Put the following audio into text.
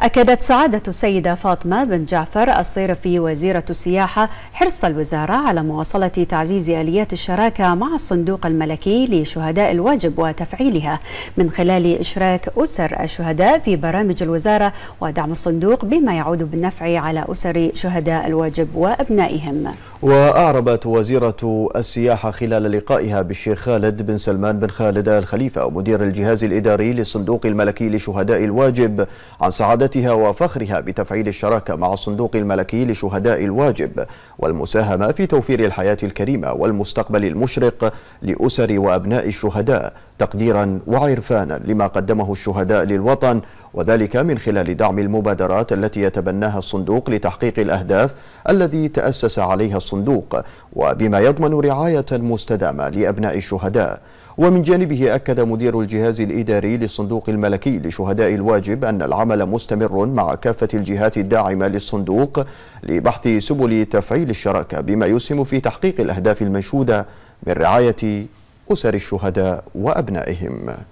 أكدت سعادة السيدة فاطمة بن جعفر الصيرفي وزيرة السياحة حرص الوزارة على مواصلة تعزيز آليات الشراكة مع الصندوق الملكي لشهداء الواجب وتفعيلها من خلال إشراك أسر الشهداء في برامج الوزارة ودعم الصندوق بما يعود بالنفع على أسر شهداء الواجب وأبنائهم وأعربت وزيرة السياحة خلال لقائها بالشيخ خالد بن سلمان بن خالد الخليفة مدير الجهاز الإداري للصندوق الملكي لشهداء الواجب عن سعادة سعادتها وفخرها بتفعيل الشراكة مع الصندوق الملكي لشهداء الواجب والمساهمة في توفير الحياة الكريمة والمستقبل المشرق لأسر وأبناء الشهداء تقديرا وعرفانا لما قدمه الشهداء للوطن وذلك من خلال دعم المبادرات التي يتبناها الصندوق لتحقيق الأهداف الذي تأسس عليها الصندوق وبما يضمن رعاية مستدامة لأبناء الشهداء ومن جانبه أكد مدير الجهاز الإداري للصندوق الملكي لشهداء الواجب أن العمل مستمر مع كافة الجهات الداعمة للصندوق لبحث سبل تفعيل الشراكة بما يسهم في تحقيق الأهداف المنشودة من رعاية أسر الشهداء وأبنائهم